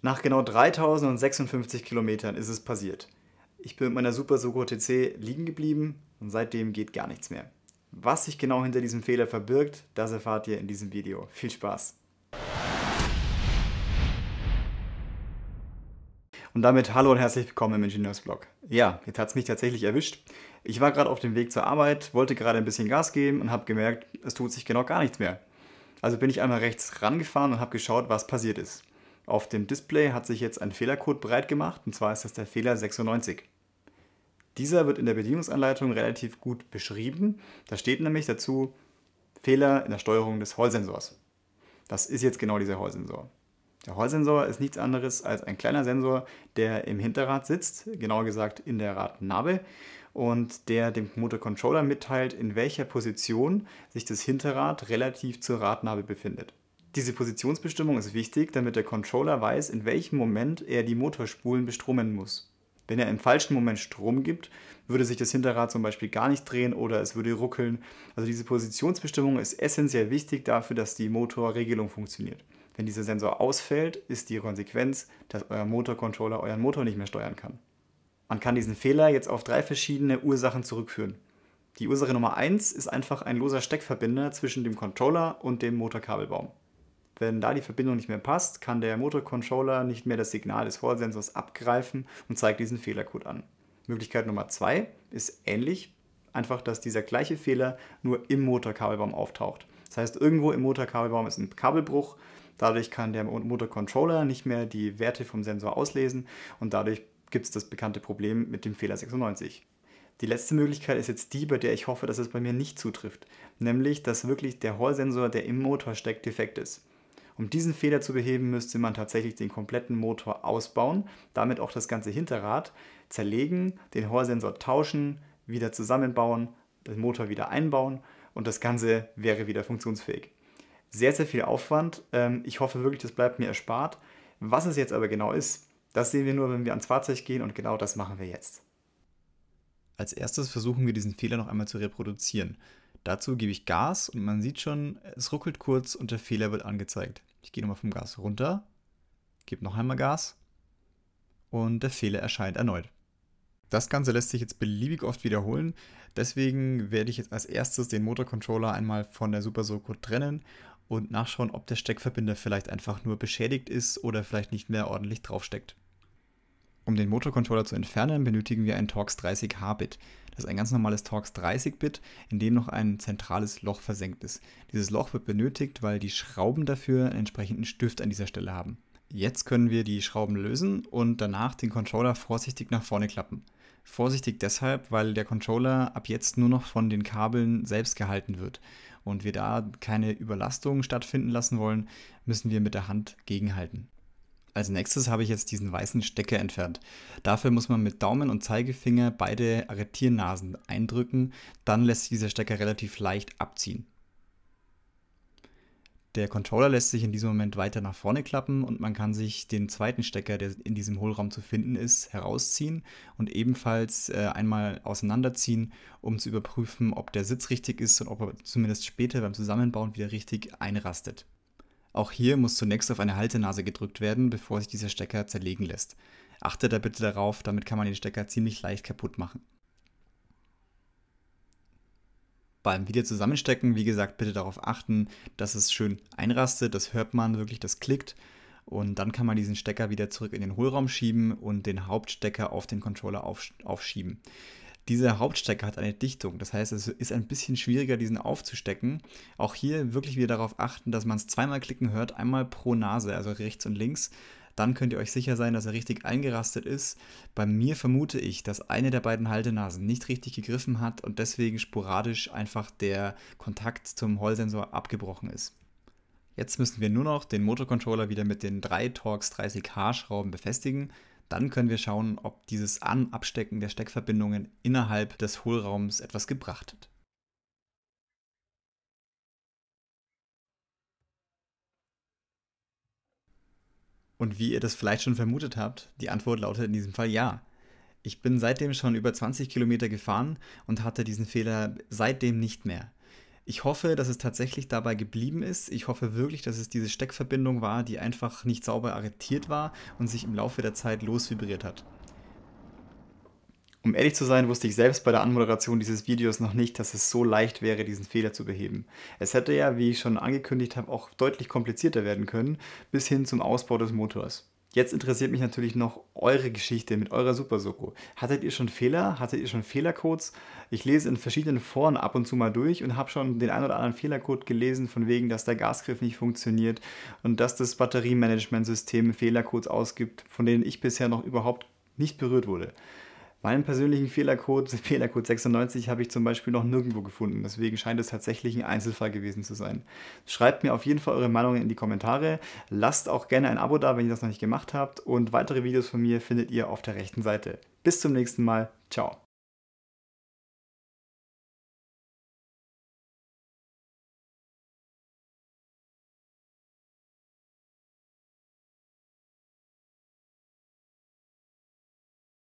Nach genau 3056 Kilometern ist es passiert. Ich bin mit meiner Super Soko TC liegen geblieben und seitdem geht gar nichts mehr. Was sich genau hinter diesem Fehler verbirgt, das erfahrt ihr in diesem Video. Viel Spaß! Und damit hallo und herzlich willkommen im Ingenieursblog. Ja, jetzt hat es mich tatsächlich erwischt. Ich war gerade auf dem Weg zur Arbeit, wollte gerade ein bisschen Gas geben und habe gemerkt, es tut sich genau gar nichts mehr. Also bin ich einmal rechts rangefahren und habe geschaut, was passiert ist. Auf dem Display hat sich jetzt ein Fehlercode breit gemacht, und zwar ist das der Fehler 96. Dieser wird in der Bedienungsanleitung relativ gut beschrieben. Da steht nämlich dazu Fehler in der Steuerung des Hall-Sensors. Das ist jetzt genau dieser Hall-Sensor. Der Hall-Sensor ist nichts anderes als ein kleiner Sensor, der im Hinterrad sitzt, genauer gesagt in der Radnabe, und der dem Motorcontroller mitteilt, in welcher Position sich das Hinterrad relativ zur Radnabe befindet. Diese Positionsbestimmung ist wichtig, damit der Controller weiß, in welchem Moment er die Motorspulen bestromen muss. Wenn er im falschen Moment Strom gibt, würde sich das Hinterrad zum Beispiel gar nicht drehen oder es würde ruckeln. Also diese Positionsbestimmung ist essentiell wichtig dafür, dass die Motorregelung funktioniert. Wenn dieser Sensor ausfällt, ist die Konsequenz, dass euer Motorcontroller euren Motor nicht mehr steuern kann. Man kann diesen Fehler jetzt auf drei verschiedene Ursachen zurückführen. Die Ursache Nummer eins ist einfach ein loser Steckverbinder zwischen dem Controller und dem Motorkabelbaum. Wenn da die Verbindung nicht mehr passt, kann der Motorcontroller nicht mehr das Signal des Hall-Sensors abgreifen und zeigt diesen Fehlercode an. Möglichkeit Nummer zwei ist ähnlich, einfach dass dieser gleiche Fehler nur im Motorkabelbaum auftaucht. Das heißt, irgendwo im Motorkabelbaum ist ein Kabelbruch, dadurch kann der Motorcontroller nicht mehr die Werte vom Sensor auslesen und dadurch gibt es das bekannte Problem mit dem Fehler 96. Die letzte Möglichkeit ist jetzt die, bei der ich hoffe, dass es bei mir nicht zutrifft, nämlich dass wirklich der Hall-Sensor, der im Motor steckt, defekt ist. Um diesen Fehler zu beheben, müsste man tatsächlich den kompletten Motor ausbauen, damit auch das ganze Hinterrad zerlegen, den Rohrsensor tauschen, wieder zusammenbauen, den Motor wieder einbauen und das Ganze wäre wieder funktionsfähig. Sehr, sehr viel Aufwand. Ähm, ich hoffe wirklich, das bleibt mir erspart. Was es jetzt aber genau ist, das sehen wir nur, wenn wir ans Fahrzeug gehen und genau das machen wir jetzt. Als erstes versuchen wir diesen Fehler noch einmal zu reproduzieren. Dazu gebe ich Gas und man sieht schon, es ruckelt kurz und der Fehler wird angezeigt. Ich gehe nochmal vom Gas runter, gebe noch einmal Gas und der Fehler erscheint erneut. Das Ganze lässt sich jetzt beliebig oft wiederholen, deswegen werde ich jetzt als erstes den Motorcontroller einmal von der Super Soco trennen und nachschauen, ob der Steckverbinder vielleicht einfach nur beschädigt ist oder vielleicht nicht mehr ordentlich draufsteckt. Um den Motorcontroller zu entfernen, benötigen wir ein Torx 30H-Bit. Das ist ein ganz normales Torx 30-Bit, in dem noch ein zentrales Loch versenkt ist. Dieses Loch wird benötigt, weil die Schrauben dafür einen entsprechenden Stift an dieser Stelle haben. Jetzt können wir die Schrauben lösen und danach den Controller vorsichtig nach vorne klappen. Vorsichtig deshalb, weil der Controller ab jetzt nur noch von den Kabeln selbst gehalten wird. Und wir da keine Überlastung stattfinden lassen wollen, müssen wir mit der Hand gegenhalten. Als nächstes habe ich jetzt diesen weißen Stecker entfernt. Dafür muss man mit Daumen und Zeigefinger beide Arretiernasen eindrücken, dann lässt sich dieser Stecker relativ leicht abziehen. Der Controller lässt sich in diesem Moment weiter nach vorne klappen und man kann sich den zweiten Stecker, der in diesem Hohlraum zu finden ist, herausziehen und ebenfalls äh, einmal auseinanderziehen, um zu überprüfen, ob der Sitz richtig ist und ob er zumindest später beim Zusammenbauen wieder richtig einrastet. Auch hier muss zunächst auf eine Haltenase gedrückt werden, bevor sich dieser Stecker zerlegen lässt. Achtet da bitte darauf, damit kann man den Stecker ziemlich leicht kaputt machen. Beim wieder zusammenstecken, wie gesagt, bitte darauf achten, dass es schön einrastet, das hört man wirklich, das klickt. Und dann kann man diesen Stecker wieder zurück in den Hohlraum schieben und den Hauptstecker auf den Controller aufschieben. Dieser Hauptstecker hat eine Dichtung, das heißt, es ist ein bisschen schwieriger, diesen aufzustecken. Auch hier wirklich wieder darauf achten, dass man es zweimal klicken hört, einmal pro Nase, also rechts und links. Dann könnt ihr euch sicher sein, dass er richtig eingerastet ist. Bei mir vermute ich, dass eine der beiden Haltenasen nicht richtig gegriffen hat und deswegen sporadisch einfach der Kontakt zum Hallsensor abgebrochen ist. Jetzt müssen wir nur noch den Motorcontroller wieder mit den drei Torx 30H Schrauben befestigen. Dann können wir schauen, ob dieses An- Abstecken der Steckverbindungen innerhalb des Hohlraums etwas gebracht hat. Und wie ihr das vielleicht schon vermutet habt, die Antwort lautet in diesem Fall ja. Ich bin seitdem schon über 20 Kilometer gefahren und hatte diesen Fehler seitdem nicht mehr. Ich hoffe, dass es tatsächlich dabei geblieben ist. Ich hoffe wirklich, dass es diese Steckverbindung war, die einfach nicht sauber arretiert war und sich im Laufe der Zeit losvibriert hat. Um ehrlich zu sein, wusste ich selbst bei der Anmoderation dieses Videos noch nicht, dass es so leicht wäre, diesen Fehler zu beheben. Es hätte ja, wie ich schon angekündigt habe, auch deutlich komplizierter werden können, bis hin zum Ausbau des Motors. Jetzt interessiert mich natürlich noch eure Geschichte mit eurer Super-Soko. Hattet ihr schon Fehler? Hattet ihr schon Fehlercodes? Ich lese in verschiedenen Foren ab und zu mal durch und habe schon den ein oder anderen Fehlercode gelesen, von wegen, dass der Gasgriff nicht funktioniert und dass das Batteriemanagementsystem Fehlercodes ausgibt, von denen ich bisher noch überhaupt nicht berührt wurde. Meinen persönlichen Fehlercode, Fehlercode 96, habe ich zum Beispiel noch nirgendwo gefunden. Deswegen scheint es tatsächlich ein Einzelfall gewesen zu sein. Schreibt mir auf jeden Fall eure Meinungen in die Kommentare. Lasst auch gerne ein Abo da, wenn ihr das noch nicht gemacht habt. Und weitere Videos von mir findet ihr auf der rechten Seite. Bis zum nächsten Mal. Ciao.